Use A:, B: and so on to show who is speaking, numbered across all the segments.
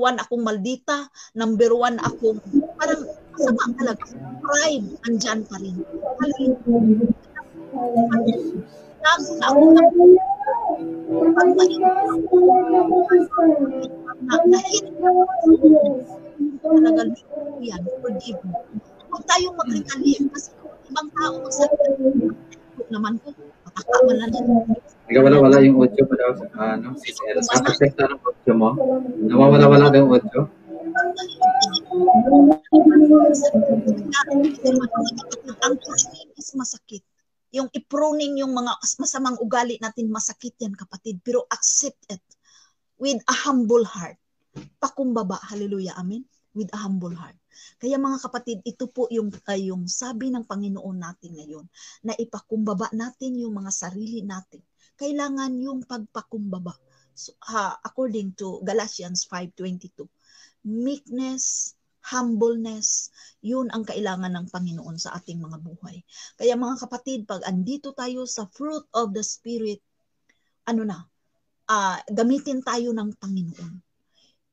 A: one akong maldita, number one akong, parang masama talaga. Pride, andyan pa rin. Nasa ako na ko pag talaga yan, forgive me. Huwag tayong mag kasi ibang tao magsasabi naman ko. Mataka man na lang. Nagawala-wala wala yung audio mo daw sa ah, ano, si Elsa. Perfecta ng audio mo. Nawawala-wala daw audio. audio. masakit. Yung ipruning yung mga masamang ugali natin, masakit yan kapatid. Pero accept it with a humble heart. Pakumbaba. Hallelujah. Amen with a humble heart. Kaya mga kapatid, ito po yung, uh, yung sabi ng Panginoon natin ngayon na ipakumbaba natin yung mga sarili natin. Kailangan yung pagpakumbaba. So, uh, according to Galatians 5.22, meekness, humbleness, yun ang kailangan ng Panginoon sa ating mga buhay. Kaya mga kapatid, pag andito tayo sa fruit of the Spirit, ano na, uh, gamitin tayo ng Panginoon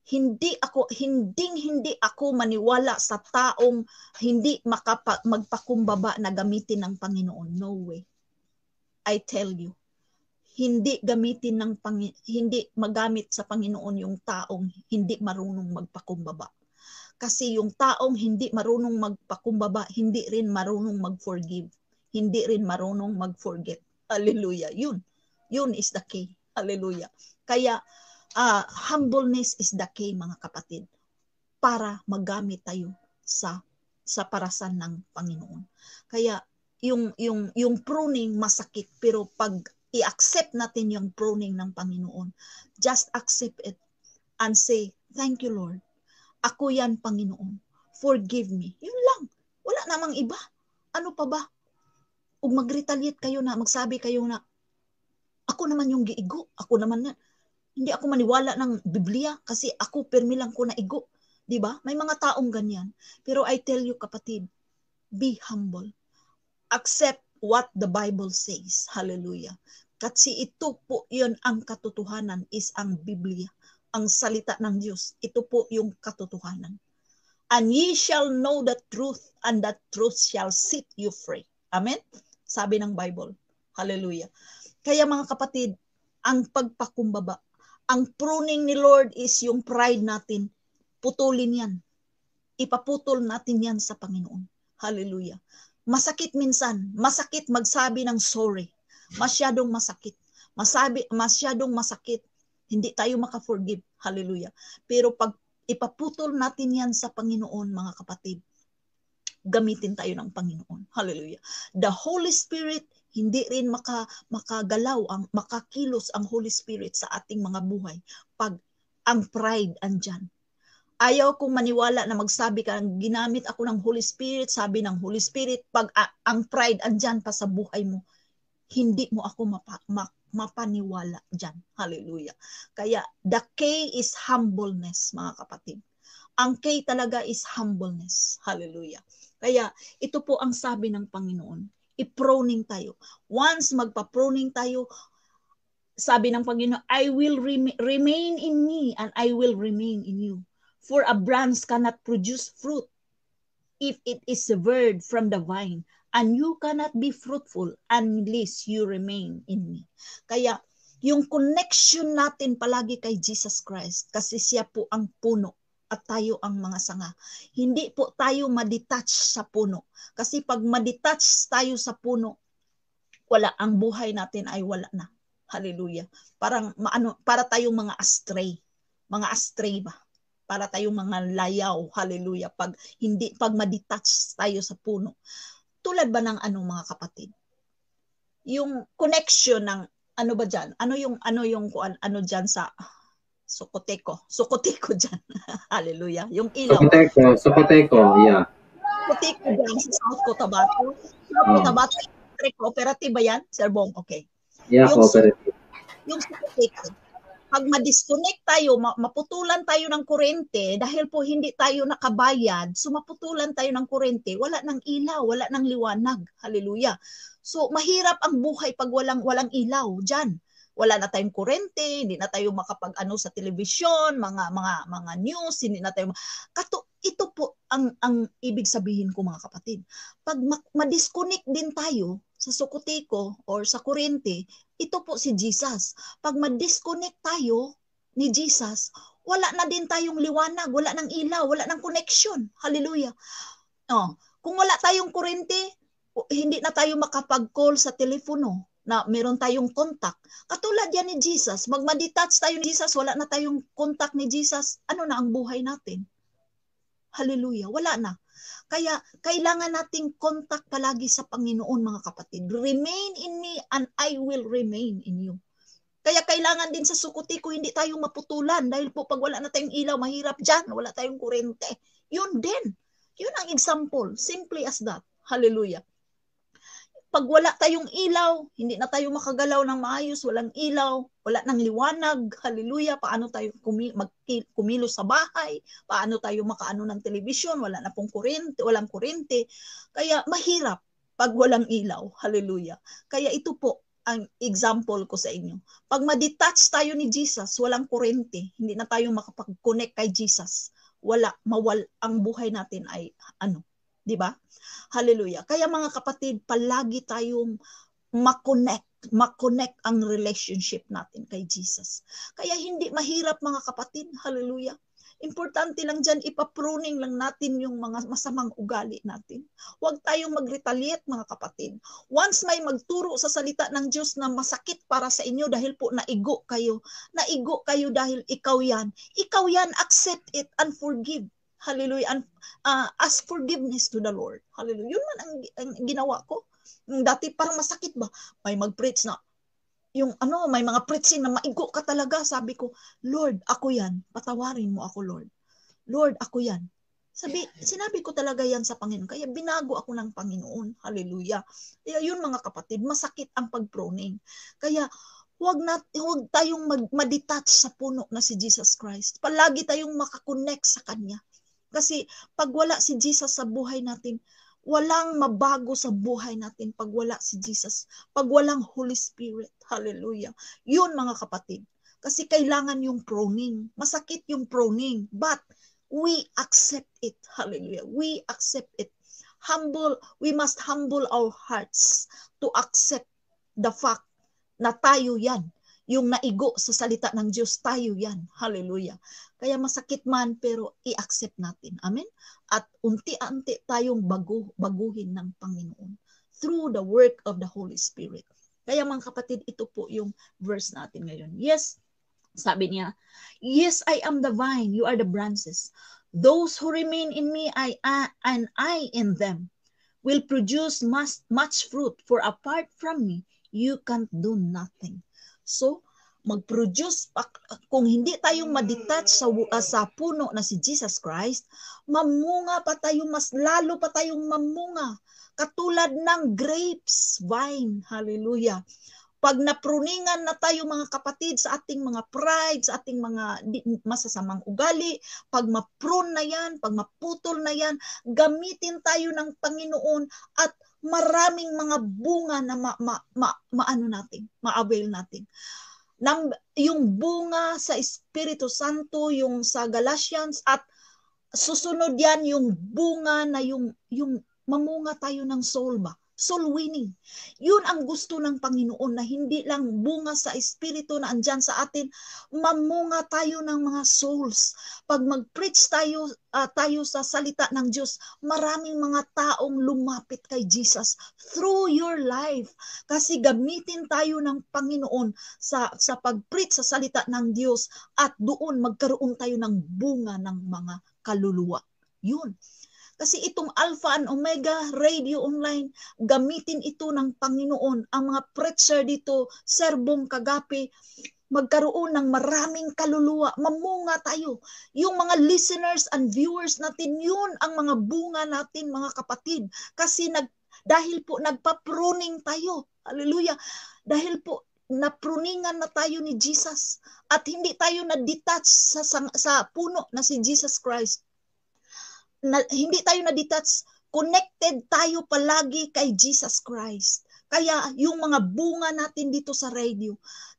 A: hindi ako hindi hindi ako maniwala sa taong hindi makapa, magpakumbaba na gamitin ng Panginoon no way I tell you hindi gamitin ng hindi magamit sa Panginoon yung taong hindi marunong magpakumbaba kasi yung taong hindi marunong magpakumbaba hindi rin marunong mag-forgive hindi rin marunong mag-forget hallelujah yun yun is the key hallelujah kaya uh, humbleness is the key mga kapatid para magamit tayo sa sa parasan ng Panginoon. Kaya yung yung yung pruning masakit pero pag i-accept natin yung pruning ng Panginoon, just accept it and say, "Thank you Lord. Ako 'yan Panginoon. Forgive me." Yun lang. Wala namang iba. Ano pa ba? Ug mag-retaliate kayo na magsabi kayo na ako naman yung giigo, ako naman na. Hindi ako maniwala ng Biblia kasi ako permi lang ko naigo. Di ba? May mga taong ganyan. Pero I tell you kapatid, be humble. Accept what the Bible says. Hallelujah. Kasi ito po yon ang katotohanan is ang Biblia, ang salita ng Diyos. Ito po yung katotohanan. And ye shall know the truth and that truth shall set you free. Amen? Sabi ng Bible. Hallelujah. Kaya mga kapatid, ang pagpakumbaba ang pruning ni Lord is yung pride natin. Putulin yan. Ipaputol natin yan sa Panginoon. Hallelujah. Masakit minsan. Masakit magsabi ng sorry. Masyadong masakit. Masabi, masyadong masakit. Hindi tayo makaforgive. Hallelujah. Pero pag ipaputol natin yan sa Panginoon, mga kapatid, gamitin tayo ng Panginoon. Hallelujah. The Holy Spirit hindi rin maka, makagalaw, ang, makakilos ang Holy Spirit sa ating mga buhay pag ang pride andyan. Ayaw kong maniwala na magsabi ka, ginamit ako ng Holy Spirit, sabi ng Holy Spirit, pag a, ang pride andyan pa sa buhay mo, hindi mo ako mapa, ma, mapaniwala dyan. Hallelujah. Kaya the key is humbleness, mga kapatid. Ang key talaga is humbleness. Hallelujah. Kaya ito po ang sabi ng Panginoon i-proning tayo. Once magpa-proning tayo, sabi ng Panginoon, I will rem- remain in me and I will remain in you. For a branch cannot produce fruit if it is severed from the vine and you cannot be fruitful unless you remain in me. Kaya yung connection natin palagi kay Jesus Christ kasi siya po ang puno at tayo ang mga sanga. Hindi po tayo ma-detach sa puno. Kasi pag ma-detach tayo sa puno, wala ang buhay natin ay wala na. Hallelujah. Parang maano para tayong mga astray. Mga astray ba? Para tayong mga layaw. Hallelujah. Pag hindi pag ma-detach tayo sa puno. Tulad ba ng ano mga kapatid? Yung connection ng ano ba diyan? Ano yung ano yung ano diyan sa Sukoteko. Sukoteko dyan. Hallelujah. Yung ilaw. Sukoteko. Sukoteko. Yeah. Sukoteko dyan sa South Cotabato. South oh. Cotabato oh. Electric Cooperative ba yan? Sir Bong, okay. Yeah, yung cooperative. Yung Sukoteko. Pag ma-disconnect tayo, maputulan tayo ng kurente dahil po hindi tayo nakabayad, so maputulan tayo ng kurente, wala ng ilaw, wala ng liwanag. Hallelujah. So mahirap ang buhay pag walang walang ilaw diyan wala na tayong kurente, hindi na tayo makapag-ano sa television, mga mga mga news, hindi na tayo kato ito po ang ang ibig sabihin ko mga kapatid. Pag ma-disconnect din tayo sa sukutiko or sa kurente, ito po si Jesus. Pag ma-disconnect tayo ni Jesus, wala na din tayong liwanag, wala nang ilaw, wala nang connection. Hallelujah. Oh, kung wala tayong kurente, hindi na tayo makapag-call sa telepono na meron tayong contact. Katulad yan ni Jesus, magma-detach tayo ni Jesus, wala na tayong contact ni Jesus, ano na ang buhay natin? Hallelujah, wala na. Kaya kailangan nating contact palagi sa Panginoon mga kapatid. Remain in me and I will remain in you. Kaya kailangan din sa sukuti ko hindi tayo maputulan dahil po pag wala na tayong ilaw, mahirap dyan, wala tayong kurente. Yun din. Yun ang example. Simply as that. Hallelujah pag wala tayong ilaw, hindi na tayo makagalaw ng maayos, walang ilaw, wala ng liwanag, hallelujah, paano tayo kumil- mag- sa bahay, paano tayo makaano ng telebisyon, wala na pong kurente, walang kurente. Kaya mahirap pag walang ilaw, hallelujah. Kaya ito po, ang example ko sa inyo. Pag ma-detach tayo ni Jesus, walang kurente, hindi na tayo makapag-connect kay Jesus. Wala, mawal, ang buhay natin ay ano, 'di ba? Hallelujah. Kaya mga kapatid, palagi tayong makonect, makonect ang relationship natin kay Jesus. Kaya hindi mahirap mga kapatid, hallelujah. Importante lang dyan, ipapruning lang natin yung mga masamang ugali natin. Huwag tayong mag-retaliate mga kapatid. Once may magturo sa salita ng Diyos na masakit para sa inyo dahil po naigo kayo, naigo kayo dahil ikaw yan, ikaw yan, accept it and forgive. Hallelujah. And, uh, ah, ask forgiveness to the Lord. Hallelujah. Yun man ang, ang ginawa ko. Hmm, dati parang masakit ba? May mag-preach na. Yung ano, may mga preaching na maigo ka talaga. Sabi ko, Lord, ako yan. Patawarin mo ako, Lord. Lord, ako yan. Sabi, sinabi ko talaga yan sa Panginoon. Kaya binago ako ng Panginoon. Hallelujah. Kaya yun mga kapatid, masakit ang pag-proning. Kaya huwag na huwag tayong mag, ma-detach sa puno na si Jesus Christ. Palagi tayong makakonect sa kanya. Kasi pag wala si Jesus sa buhay natin, walang mabago sa buhay natin pag wala si Jesus, pag walang Holy Spirit. Hallelujah. Yun mga kapatid. Kasi kailangan yung pruning. Masakit yung pruning. But we accept it. Hallelujah. We accept it. Humble, we must humble our hearts to accept the fact na tayo yan yung naigo sa salita ng Diyos, tayo yan. Hallelujah. Kaya masakit man, pero i-accept natin. Amen? At unti-unti tayong bago, baguhin ng Panginoon through the work of the Holy Spirit. Kaya mga kapatid, ito po yung verse natin ngayon. Yes, sabi niya, Yes, I am the vine, you are the branches. Those who remain in me I, uh, and I in them will produce much, much fruit, for apart from me, you can't do nothing. So, mag-produce kung hindi tayong ma-detach sa uh, sa puno na si Jesus Christ, mamunga pa tayo mas lalo pa tayong mamunga katulad ng grapes vine. Hallelujah. Pag napruningan na tayo mga kapatid sa ating mga pride, sa ating mga masasamang ugali, pag maprune na yan, pag maputol na yan, gamitin tayo ng Panginoon at maraming mga bunga na ma, ma, ma, maano natin, ma-avail natin. Nam, yung bunga sa Espiritu Santo, yung sa Galatians at susunod yan yung bunga na yung yung mamunga tayo ng soul ba? soul winning. Yun ang gusto ng Panginoon na hindi lang bunga sa Espiritu na andyan sa atin, mamunga tayo ng mga souls. Pag mag-preach tayo, uh, tayo sa salita ng Diyos, maraming mga taong lumapit kay Jesus through your life. Kasi gamitin tayo ng Panginoon sa, sa pag-preach sa salita ng Diyos at doon magkaroon tayo ng bunga ng mga kaluluwa. Yun kasi itong Alpha and Omega Radio Online, gamitin ito ng Panginoon. Ang mga preacher dito, serbong Kagapi, magkaroon ng maraming kaluluwa, mamunga tayo. Yung mga listeners and viewers natin, yun ang mga bunga natin mga kapatid. Kasi nag, dahil po nagpa-pruning tayo. Hallelujah. Dahil po napruningan na tayo ni Jesus at hindi tayo na-detach sa, sa, sa puno na si Jesus Christ na, hindi tayo na-detach, connected tayo palagi kay Jesus Christ. Kaya yung mga bunga natin dito sa radio,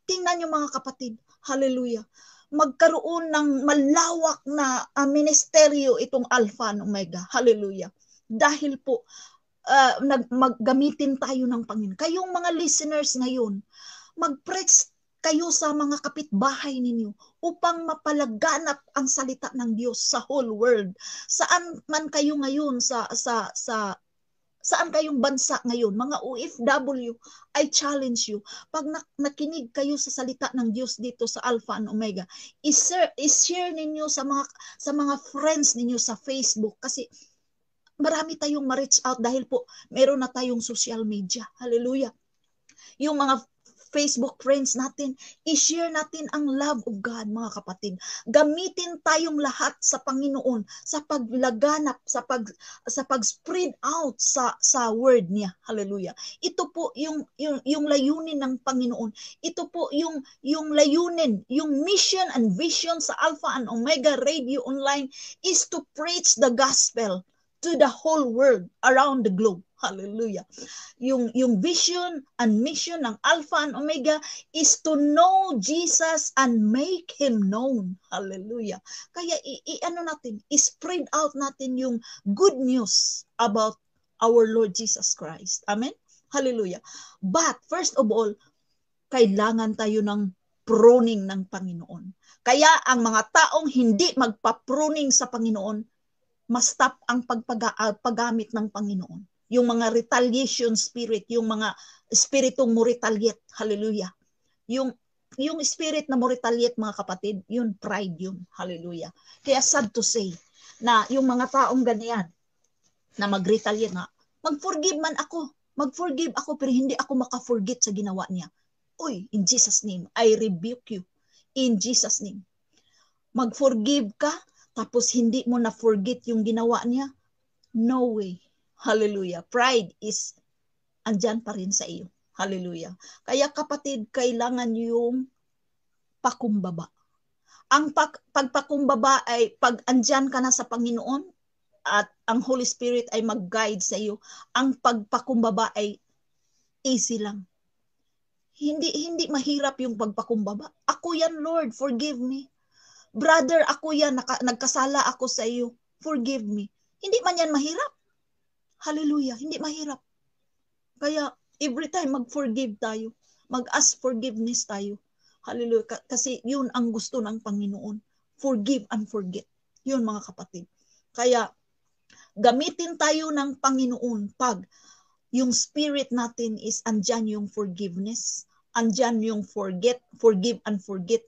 A: tingnan nyo mga kapatid, hallelujah, magkaroon ng malawak na uh, ministeryo itong Alpha and Omega, hallelujah. Dahil po, uh, nag, maggamitin tayo ng Panginoon. Kayong mga listeners ngayon, mag-preach kayo sa mga kapitbahay ninyo upang mapalaganap ang salita ng Diyos sa whole world. Saan man kayo ngayon sa sa sa saan kayong bansa ngayon, mga OFW, I challenge you. Pag nakinig kayo sa salita ng Diyos dito sa Alpha and Omega, is-share, share ninyo sa mga sa mga friends ninyo sa Facebook kasi marami tayong ma-reach out dahil po meron na tayong social media. Hallelujah. Yung mga Facebook friends natin. I-share natin ang love of God, mga kapatid. Gamitin tayong lahat sa Panginoon sa paglaganap, sa pag sa pag-spread out sa sa word niya. Hallelujah. Ito po yung yung, yung layunin ng Panginoon. Ito po yung yung layunin, yung mission and vision sa Alpha and Omega Radio Online is to preach the gospel to the whole world around the globe. Hallelujah. Yung, yung vision and mission ng Alpha and Omega is to know Jesus and make Him known. Hallelujah. Kaya i, ano natin, i-spread out natin yung good news about our Lord Jesus Christ. Amen? Hallelujah. But first of all, kailangan tayo ng pruning ng Panginoon. Kaya ang mga taong hindi magpapruning sa Panginoon, mastop ang pagpagamit ng Panginoon yung mga retaliation spirit, yung mga spiritong retaliate. Hallelujah. Yung yung spirit na retaliate mga kapatid, yun pride yun. Hallelujah. Kaya sad to say na yung mga taong ganyan na mag-retaliate na, mag-forgive man ako. Mag-forgive ako pero hindi ako maka-forget sa ginawa niya. Uy, in Jesus name, I rebuke you. In Jesus name. Mag-forgive ka tapos hindi mo na-forget yung ginawa niya. No way Hallelujah. Pride is andyan pa rin sa iyo. Hallelujah. Kaya kapatid, kailangan yung pakumbaba. Ang pag, pagpakumbaba ay pag andyan ka na sa Panginoon at ang Holy Spirit ay mag-guide sa iyo, ang pagpakumbaba ay easy lang. Hindi hindi mahirap yung pagpakumbaba. Ako yan, Lord, forgive me. Brother, ako yan, naka, nagkasala ako sa iyo. Forgive me. Hindi man yan mahirap. Hallelujah. Hindi mahirap. Kaya every time mag-forgive tayo. Mag-ask forgiveness tayo. Hallelujah. Kasi yun ang gusto ng Panginoon. Forgive and forget. Yun mga kapatid. Kaya gamitin tayo ng Panginoon pag yung spirit natin is andyan yung forgiveness. Andyan yung forget, forgive and forget.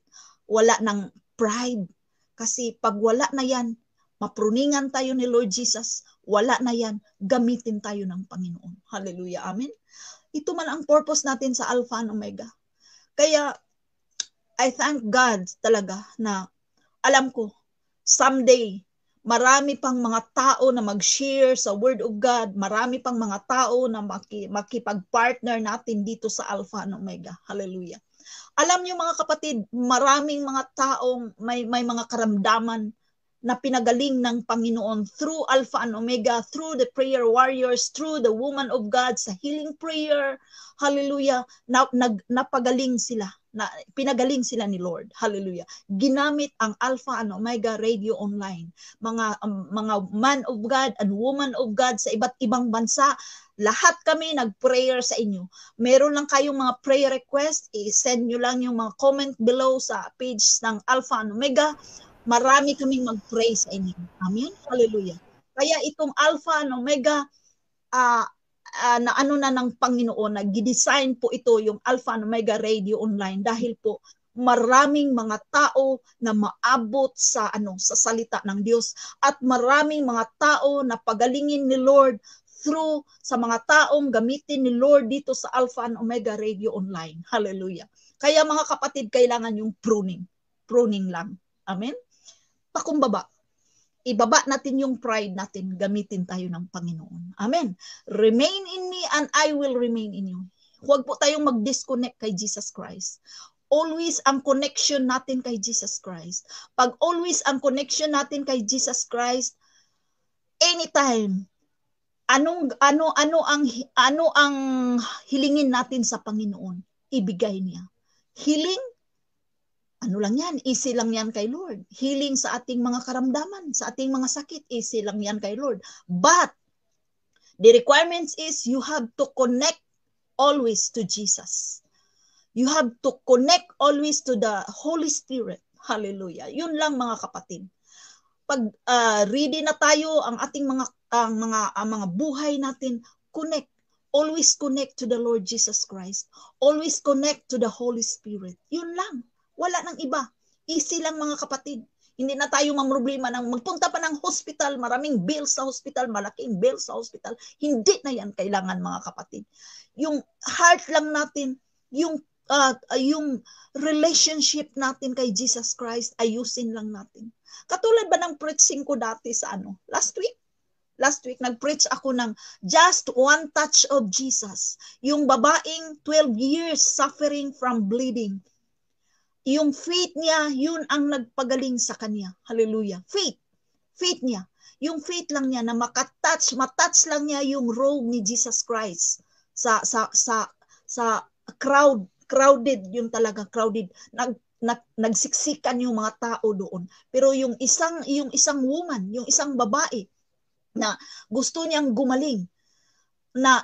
A: Wala ng pride. Kasi pag wala na yan, Mapruningan tayo ni Lord Jesus. Wala na yan. Gamitin tayo ng Panginoon. Hallelujah. Amen. Ito man ang purpose natin sa Alpha and Omega. Kaya, I thank God talaga na alam ko, someday, marami pang mga tao na mag-share sa Word of God, marami pang mga tao na maki, makipag-partner natin dito sa Alpha and Omega. Hallelujah. Alam niyo mga kapatid, maraming mga taong may, may mga karamdaman, na pinagaling ng Panginoon through Alpha and Omega, through the prayer warriors, through the woman of God sa healing prayer. Hallelujah. Na, nag, napagaling sila. Na, pinagaling sila ni Lord. Hallelujah. Ginamit ang Alpha and Omega Radio Online. Mga um, mga man of God and woman of God sa iba't ibang bansa, lahat kami nag-prayer sa inyo. Meron lang kayong mga prayer request, i-send nyo lang yung mga comment below sa page ng Alpha and Omega marami kaming mag-pray sa inyo. Amen? Hallelujah. Kaya itong Alpha and Omega uh, ah, uh, ah, na ano na ng Panginoon, na gidesign po ito yung Alpha and Omega Radio Online dahil po maraming mga tao na maabot sa ano sa salita ng Diyos at maraming mga tao na pagalingin ni Lord through sa mga taong gamitin ni Lord dito sa Alpha and Omega Radio Online. Hallelujah. Kaya mga kapatid, kailangan yung pruning. Pruning lang. Amen? pakumbaba. Ibaba natin yung pride natin, gamitin tayo ng Panginoon. Amen. Remain in me and I will remain in you. Huwag po tayong mag-disconnect kay Jesus Christ. Always ang connection natin kay Jesus Christ. Pag always ang connection natin kay Jesus Christ, anytime, anong ano ano ang ano ang hilingin natin sa Panginoon, ibigay niya. Hiling ano lang yan, easy lang yan kay Lord. Healing sa ating mga karamdaman, sa ating mga sakit, easy lang yan kay Lord. But, the requirements is you have to connect always to Jesus. You have to connect always to the Holy Spirit. Hallelujah. Yun lang mga kapatid. Pag uh, ready na tayo ang ating mga ang mga ang mga buhay natin, connect always connect to the Lord Jesus Christ. Always connect to the Holy Spirit. Yun lang. Wala nang iba. Easy lang mga kapatid. Hindi na tayo mamroblema ng magpunta pa ng hospital, maraming bills sa hospital, malaking bills sa hospital. Hindi na yan kailangan mga kapatid. Yung heart lang natin, yung uh, yung relationship natin kay Jesus Christ, ayusin lang natin. Katulad ba ng preaching ko dati sa ano? Last week? Last week, nag-preach ako ng just one touch of Jesus. Yung babaeng 12 years suffering from bleeding. Yung faith niya, yun ang nagpagaling sa kanya. Hallelujah. Faith. Faith niya. Yung faith lang niya na makatouch, matouch lang niya yung robe ni Jesus Christ sa sa sa sa crowd crowded yung talaga crowded nag nag, nagsiksikan yung mga tao doon. Pero yung isang yung isang woman, yung isang babae na gusto niyang gumaling na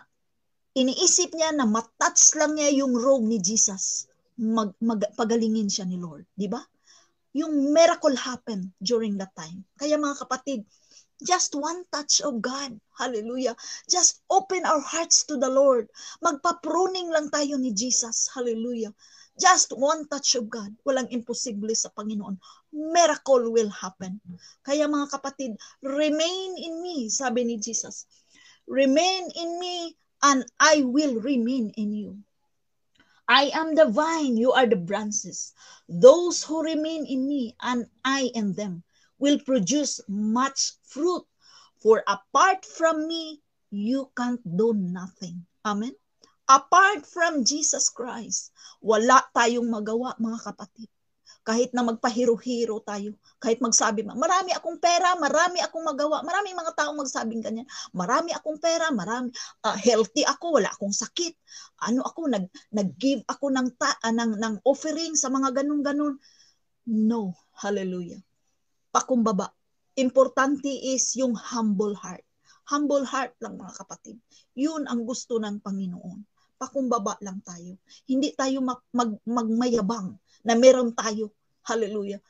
A: iniisip niya na matats lang niya yung robe ni Jesus mag, mag, pagalingin siya ni Lord. Di ba? Yung miracle happened during that time. Kaya mga kapatid, just one touch of God. Hallelujah. Just open our hearts to the Lord. Magpa-pruning lang tayo ni Jesus. Hallelujah. Just one touch of God. Walang imposible sa Panginoon. Miracle will happen. Kaya mga kapatid, remain in me, sabi ni Jesus. Remain in me and I will remain in you. I am the vine, you are the branches. Those who remain in me and I in them will produce much fruit. For apart from me, you can't do nothing. Amen? Apart from Jesus Christ, wala tayong magawa mga kapatid kahit na magpahiro-hiro tayo, kahit magsabi, marami akong pera, marami akong magawa, marami mga taong magsabing ganyan, marami akong pera, marami, uh, healthy ako, wala akong sakit, ano ako, nag, nag-give ako ng, ta, uh, ng, ng offering sa mga ganun-ganun. No, hallelujah. Pakumbaba. Importante is yung humble heart. Humble heart lang mga kapatid. Yun ang gusto ng Panginoon. Pakumbaba lang tayo. Hindi tayo mag, mag, magmayabang na meron tayo. Hallelujah.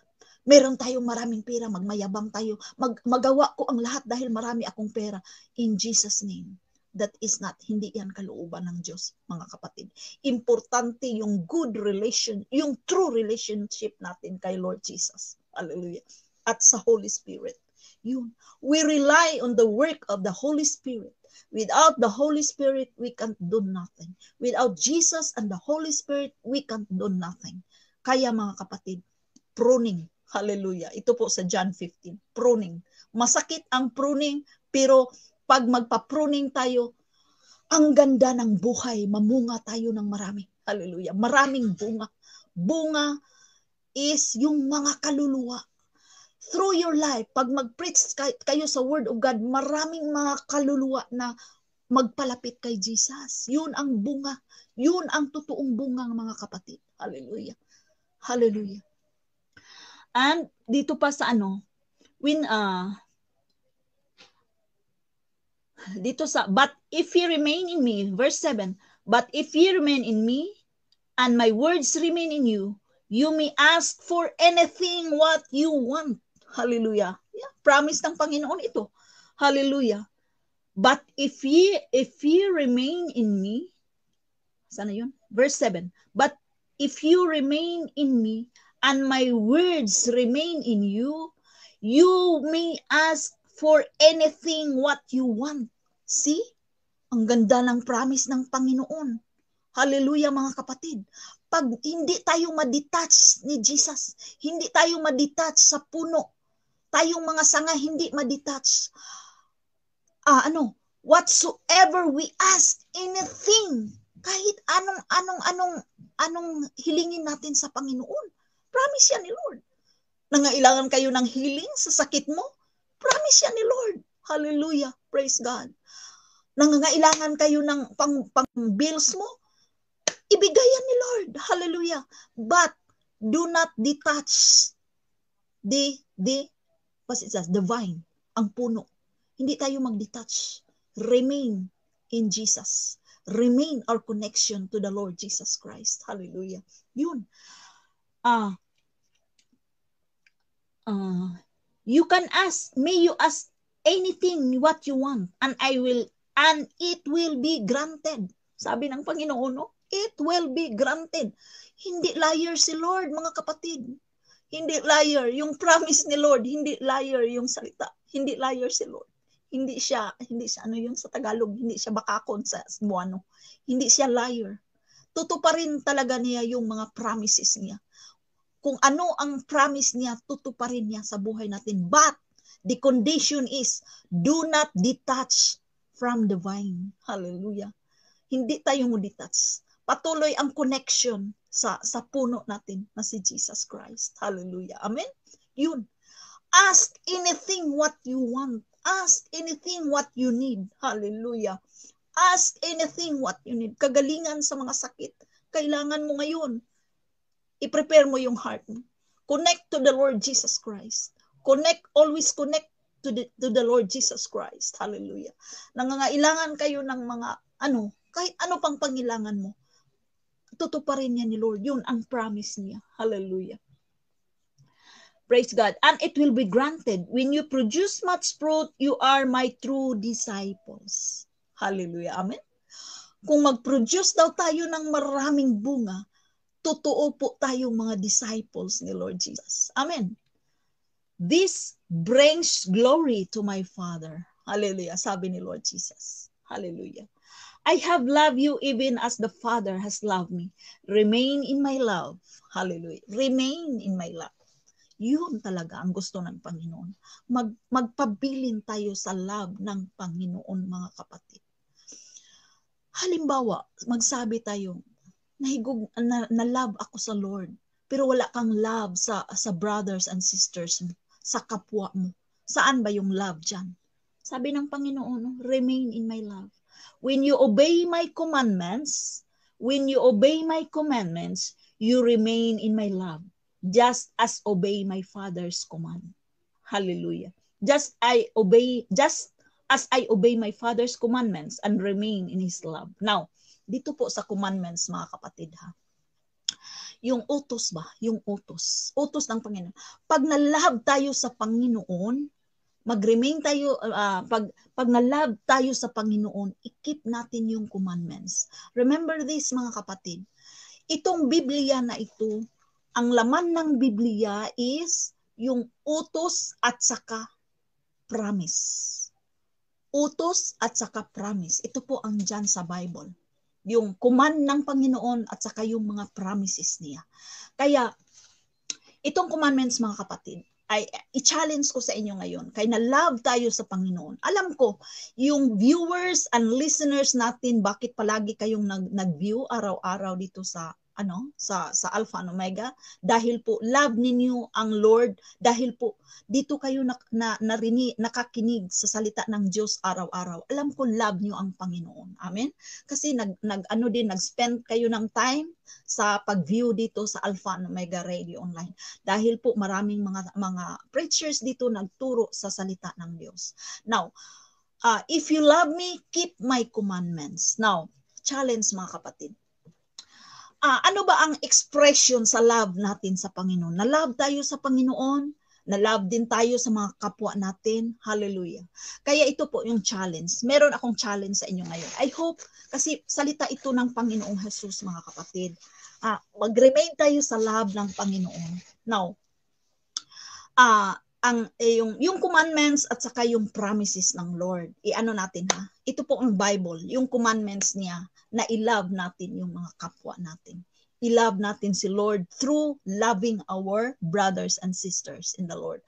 A: Meron tayong maraming pera, magmayabang tayo. Mag, magawa ko ang lahat dahil marami akong pera. In Jesus' name. That is not, hindi yan kalooban ng Diyos, mga kapatid. Importante yung good relation, yung true relationship natin kay Lord Jesus. Hallelujah. At sa Holy Spirit. Yun. We rely on the work of the Holy Spirit. Without the Holy Spirit, we can't do nothing. Without Jesus and the Holy Spirit, we can't do nothing. Kaya mga kapatid, pruning. Hallelujah. Ito po sa John 15, pruning. Masakit ang pruning, pero pag magpa-pruning tayo, ang ganda ng buhay, mamunga tayo ng marami. Hallelujah. Maraming bunga. Bunga is yung mga kaluluwa through your life, pag mag-preach kayo sa Word of God, maraming mga kaluluwa na magpalapit kay Jesus. Yun ang bunga. Yun ang totoong bunga, ng mga kapatid. Hallelujah. Hallelujah. And dito pa sa ano, when uh, dito sa but if ye remain in me verse 7 but if ye remain in me and my words remain in you you may ask for anything what you want hallelujah yeah, promise ng Panginoon ito hallelujah but if ye if ye remain in me sana yun verse 7 but If you remain in me and my words remain in you, you may ask for anything what you want. See? Ang ganda ng promise ng Panginoon. Hallelujah mga kapatid. Pag hindi tayo madetach ni Jesus, hindi tayo madetach sa puno, tayong mga sanga hindi madetach. Ah, ano? Whatsoever we ask anything kahit anong anong anong anong hilingin natin sa Panginoon. Promise yan ni Lord. Nangailangan kayo ng healing sa sakit mo? Promise yan ni Lord. Hallelujah. Praise God. Nangangailangan kayo ng pang, pang bills mo? Ibigay yan ni Lord. Hallelujah. But do not detach the, the, what's it says, the vine, ang puno. Hindi tayo mag-detach. Remain in Jesus remain our connection to the Lord Jesus Christ. Hallelujah. Yun. Ah. Uh, uh, you can ask, may you ask anything what you want and I will and it will be granted. Sabi ng Panginoon, no? it will be granted. Hindi liar si Lord, mga kapatid. Hindi liar yung promise ni Lord, hindi liar yung salita, hindi liar si Lord. Hindi siya, hindi siya ano yun sa Tagalog, hindi siya bakakon sa Cebuano. Hindi siya liar. Tutuparin talaga niya yung mga promises niya. Kung ano ang promise niya, tutuparin niya sa buhay natin. But the condition is, do not detach from the vine. Hallelujah. Hindi tayo mo detach. Patuloy ang connection sa sa puno natin na si Jesus Christ. Hallelujah. Amen. Yun. Ask anything what you want Ask anything what you need. Hallelujah. Ask anything what you need. Kagalingan sa mga sakit. Kailangan mo ngayon. I-prepare mo yung heart mo. Connect to the Lord Jesus Christ. Connect, always connect to the, to the Lord Jesus Christ. Hallelujah. Nangangailangan kayo ng mga ano, kahit ano pang pangilangan mo. Tutuparin niya ni Lord. Yun ang promise niya. Hallelujah. Praise God. And it will be granted. When you produce much fruit, you are my true disciples. Hallelujah. Amen. Kung mag-produce daw tayo ng maraming bunga, totoo po tayong mga disciples ni Lord Jesus. Amen. This brings glory to my Father. Hallelujah. Sabi ni Lord Jesus. Hallelujah. I have loved you even as the Father has loved me. Remain in my love. Hallelujah. Remain in my love. Yun talaga ang gusto ng Panginoon. Mag, magpabilin tayo sa love ng Panginoon, mga kapatid. Halimbawa, magsabi tayo, nahigog, na, na love ako sa Lord, pero wala kang love sa, sa brothers and sisters mo, sa kapwa mo. Saan ba yung love dyan? Sabi ng Panginoon, remain in my love. When you obey my commandments, when you obey my commandments, you remain in my love just as obey my father's command. Hallelujah. Just I obey, just as I obey my father's commandments and remain in his love. Now, dito po sa commandments mga kapatid ha. Yung utos ba? Yung utos. Utos ng Panginoon. Pag nalahab tayo sa Panginoon, mag-remain tayo, uh, pag, pag nalab tayo sa Panginoon, i-keep natin yung commandments. Remember this mga kapatid, itong Biblia na ito ang laman ng Biblia is yung utos at saka promise. Utos at saka promise. Ito po ang dyan sa Bible. Yung kuman ng Panginoon at saka yung mga promises niya. Kaya, itong commandments mga kapatid, ay i-challenge ko sa inyo ngayon. Kaya na love tayo sa Panginoon. Alam ko, yung viewers and listeners natin, bakit palagi kayong nag- nag-view araw-araw dito sa ano sa sa Alpha and Omega dahil po love ninyo ang Lord dahil po dito kayo na, na narini nakakinig sa salita ng Diyos araw-araw alam ko love niyo ang Panginoon amen kasi nag nag ano din nag-spend kayo ng time sa pag-view dito sa Alpha and Omega Radio Online dahil po maraming mga mga preachers dito nagturo sa salita ng Diyos now uh, if you love me keep my commandments now challenge mga kapatid uh, ano ba ang expression sa love natin sa Panginoon? Na love tayo sa Panginoon, na love din tayo sa mga kapwa natin. Hallelujah. Kaya ito po yung challenge. Meron akong challenge sa inyo ngayon. I hope, kasi salita ito ng Panginoong Jesus mga kapatid. Uh, mag-remain tayo sa love ng Panginoon. Now, uh, ang eh, yung yung commandments at saka yung promises ng Lord. Iano natin ha? Ito po ang Bible, yung commandments niya na i-love natin yung mga kapwa natin. I-love natin si Lord through loving our brothers and sisters in the Lord.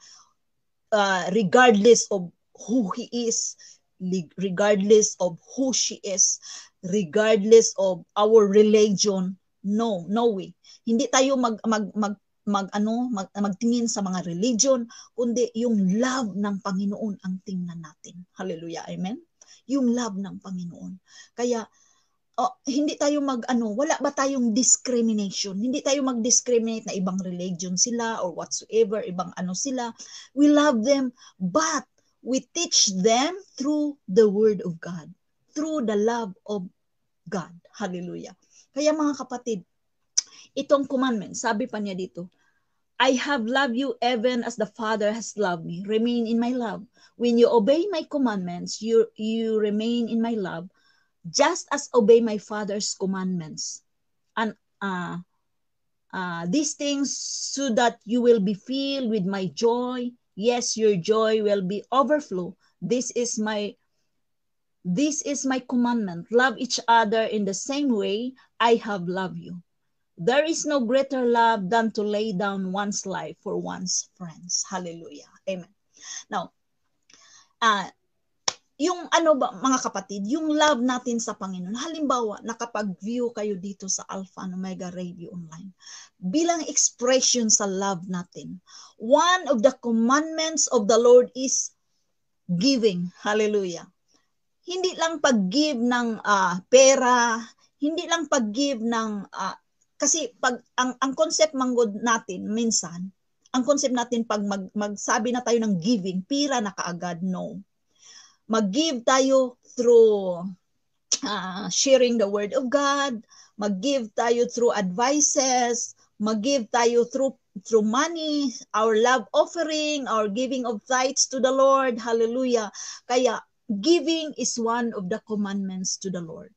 A: Uh, regardless of who he is, regardless of who she is, regardless of our religion, no, no way. Hindi tayo mag, mag, mag magano mag, magtingin sa mga religion kundi yung love ng Panginoon ang tingnan natin. Hallelujah. Amen. Yung love ng Panginoon. Kaya oh, hindi tayo mag ano, wala ba tayong discrimination? Hindi tayo mag-discriminate na ibang religion sila or whatsoever, ibang ano sila. We love them but we teach them through the word of God, through the love of God. Hallelujah. Kaya mga kapatid, itong commandment, sabi pa niya dito, I have loved you even as the Father has loved me. Remain in my love. When you obey my commandments, you, you remain in my love, just as obey my Father's commandments. And uh, uh, these things so that you will be filled with my joy. Yes, your joy will be overflow. This is my this is my commandment. Love each other in the same way I have loved you. There is no greater love than to lay down one's life for one's friends. Hallelujah. Amen. Now, uh, yung ano ba mga kapatid, yung love natin sa Panginoon. Halimbawa, nakapag-view kayo dito sa Alpha and Omega Radio Online. Bilang expression sa love natin, one of the commandments of the Lord is giving. Hallelujah. Hindi lang pag-give ng uh, pera, hindi lang pag-give ng uh, kasi pag ang, ang concept manggod natin minsan, ang concept natin pag mag, magsabi na tayo ng giving, pira na kaagad, no. Mag-give tayo through uh, sharing the word of God, mag-give tayo through advices, mag-give tayo through through money, our love offering, our giving of tithes to the Lord. Hallelujah. Kaya giving is one of the commandments to the Lord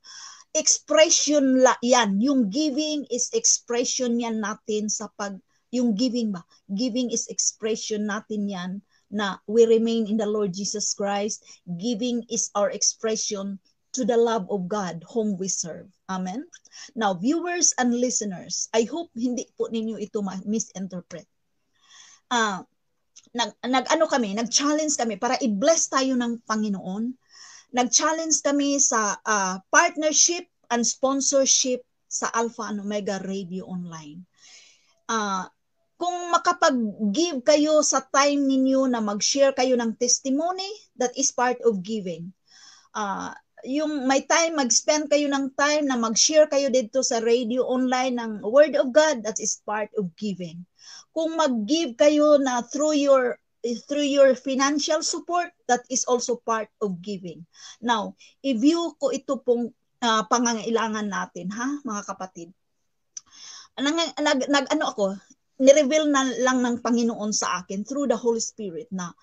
A: expression la yan. Yung giving is expression yan natin sa pag, yung giving ba? Giving is expression natin yan na we remain in the Lord Jesus Christ. Giving is our expression to the love of God whom we serve. Amen? Now, viewers and listeners, I hope hindi po ninyo ito misinterpret. uh, nag, nag ano kami, nag-challenge kami para i-bless tayo ng Panginoon nag-challenge kami sa uh, partnership and sponsorship sa Alpha and Omega Radio Online. Uh, kung makapag-give kayo sa time ninyo na mag-share kayo ng testimony, that is part of giving. Uh, yung may time, mag-spend kayo ng time na mag-share kayo dito sa radio online ng Word of God, that is part of giving. Kung mag-give kayo na through your through your financial support, that is also part of giving. Now, i-view ko ito pong uh, pangangailangan natin, ha, mga kapatid. Nag, nag, nag ano ako, ni-reveal na lang ng Panginoon sa akin through the Holy Spirit na